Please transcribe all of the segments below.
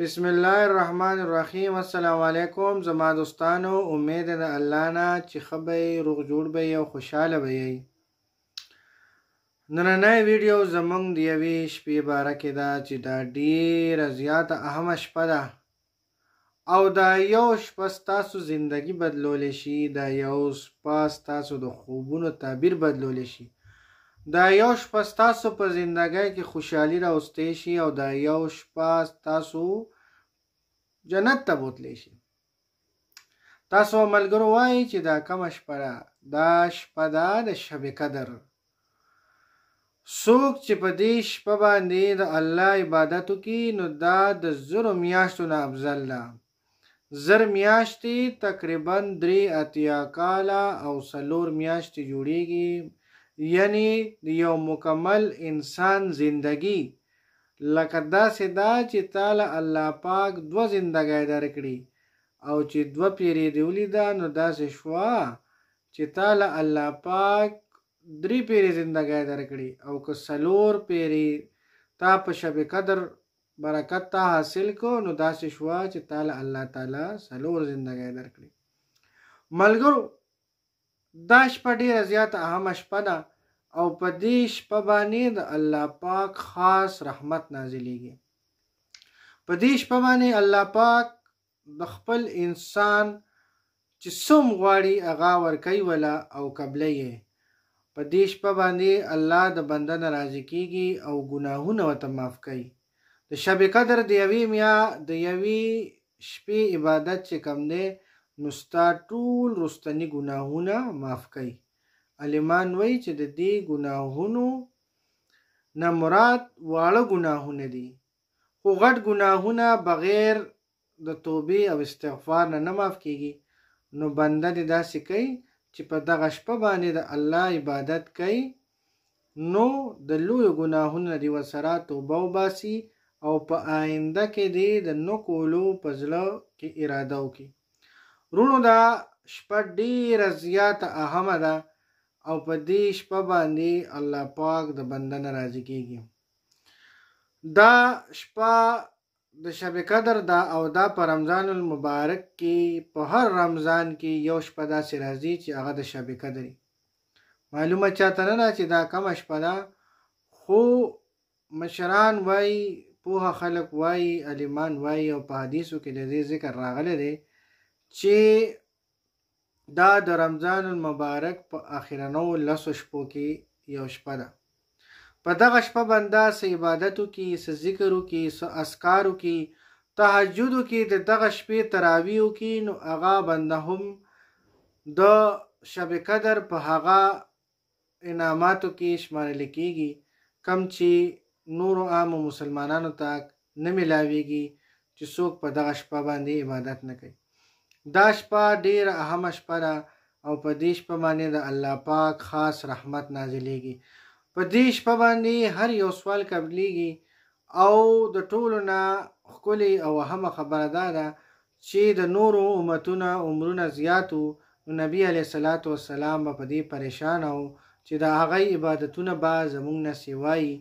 بسم الله الرحمن الرحیم السلام علیکم زما دوستانو امید ده الله نه چې خبرې روغ جوړ به او خوشاله به یي نننۍ ویډیو زمونږ د یوې شپې باره کې ده چې دا ډېره زیاته اهمه شپه ده او دا یو شپه ستاسو زندگی بدلولی شي دا یو شپه ستاسو د خوبونو تعبیر بدلولی شي د یو شپه ستاسو په زندګۍ کې خوشحالي راوستې شي او د یو شپه ستاسو جنت ته بوتلی شي تاسو ملګرو وایي چې دا کمه شپه ده دا شپه ده د شبې قدر څوک چې په دې شپه باندې د الله عبادت وکړي نو دا د زرو میاشتو نه افضل ده زر میاشتې تقریبا درې اتیا کاله او څلور میاشتې جوړیږي یعنی یو مکمل انسان زندگی لکه داسې دا چې تاله الله پاک دوه زندګۍ درکړي او چې دوه پیرې دې ولیده نو داسې شوه چې تاله الله پاک درې پیرې زندګۍ درکړي او که سلور پیرې تا په شب قدر برکت تا حاصل کو نو داسې شوه چې تاله الله تعالی سلور زندګۍ درکړي ملګرو دا شپه ډیره زیاته اهمه شپه ده او په دې شپه باندې د الله پاک خاص رحمت نازلیږي په دې شپه باندې الله پاک د خپل انسان چې سوم غواړي هغه ورکوي ولا او قبلې په دې شپه باندې الله د بنده ناراضي کیږي او ګناهونه وته معاف کوي د شب قدر د یوې میا د یوې شپې عبادت چې کم دی نو ستا ټول رستنی ګناهونه معاف کوي علیمان وایي چې د دې ګناهونو نه مراد واړه ګناهونه دي خو غټ ګناهونه بغیر د توبې او استغفار نه نه معاف کیږي نو بنده دې داسې کوي چې په دغه شپه باندې د الله عبادت کوي نو د لویو ګناهونو دې وسره توبه وباسي او په آینده کې دې د نکولو په زړه کې اراده وکړي رونو دا شپه ډیره زیاته اهمه ده او په دې شپه باندې الله پاک د بنده ناراضي کیږي دا شپه د شب قدر دا او دا په رمضان المبارک کې په هر رمضان کې یو شپه داسې راځي چې هغه د شب قدر معلومه چاته نه چې دا کمه شپه ده خو مشران وای پوهه خلق وای علیمان وای او په حدیثو کې د ذکر راغلی دی چې دا د رمضان المبارک په اخرنو لسو شپو کې یو شپه ده په دغه شپه بندا سه عبادتو کې سه ذکرو کې سه اسکارو کې تهجدو کې د دغه شپې تراویو کې نو هغه بنده هم د شب قدر په هغه انعاماتو کې شمارل کېږي کم چې نورو عامو مسلمانانو ته نه ملاویږي چې څوک په دغه شپه باندې عبادت نه کوي دا شپه ډیره اهمه شپه ده او په دې شپه باندې د الله پاک خاص رحمت نازلېږي په دې شپه باندې هر یو سوال قبلېږي او د ټولو نه ښکلې او اهمه خبره دا ده چې د نورو امتونه عمرونه زیات نو نبی علیه صلات وسلام به په دې پریشان او چې د هغې عبادتونه به زموږ نه سوایي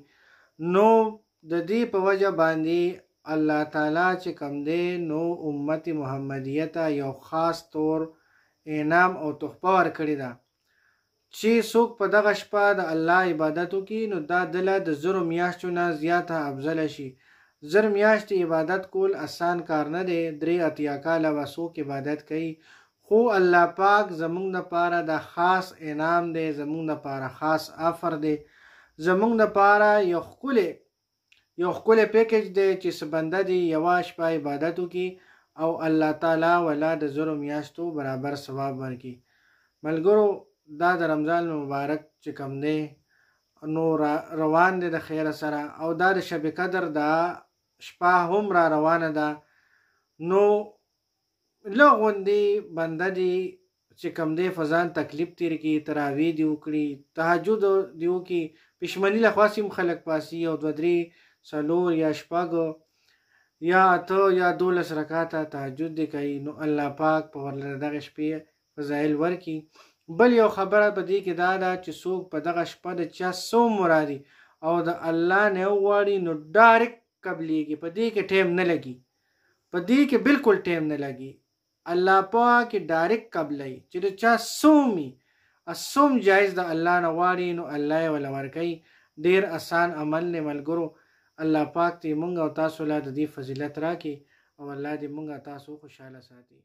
نو د دې په وجه باندې الله تعالی چې کم دی نو امت محمدیه ته یو خاص طور انعام او تحفه ورکړې ده چې څوک په دغه شپه د الله عبادت وکړي نو دا دله د زرو میاشتو نه زیاته افضله شي زر میاشتې عبادت کول اسان کار نه دی درې اتیا کاله به څوک عبادت کوي خو الله پاک زمونږ لپاره د خاص انعام دی زمونږ لپاره خاص افر دی زمونږ لپاره یو ښکلی یو خپل پیکج دی چې بنده دی یوا شپه عبادت وکي او الله تعالی ولا د زرو میاشتو برابر ثواب ورکي ملګرو دا د رمضان مبارک چې کم دی نو را روان دی د خیر سره او دا د شب قدر دا شپه هم را روانه ده نو لغوندې بنده دی چې کم دی فزان تکلیف تیر کی تراوی دی وکړي تهجد دی وکړي پښمنی لخوا سیم خلق پاسی او دوه درې سلور یا شپږ یا اته یا دولس رکاته تهجد دی کوي نو الله پاک په ورلره دغه شپې فضایل ورکي بل یو خبره په دې کې دا ده چې څوک په دغه شپه د چا څو مرادي او د الله نه وغواړي نو ډایرکټ قبلېږي په دې کې ټیم نه لګي په دې کې بالکل ټیم نه لګي الله پاک ډایرکټ قبلای چې د چا سومي اسوم جایز د الله نه واړي نو الله یې ولا ورکي ډیر اسان عمل نه ملګرو الله پاک دې مونږ او تاسو لا د دې فضیلت راکړي او الله دې مونږ تاسو خوشاله ساتي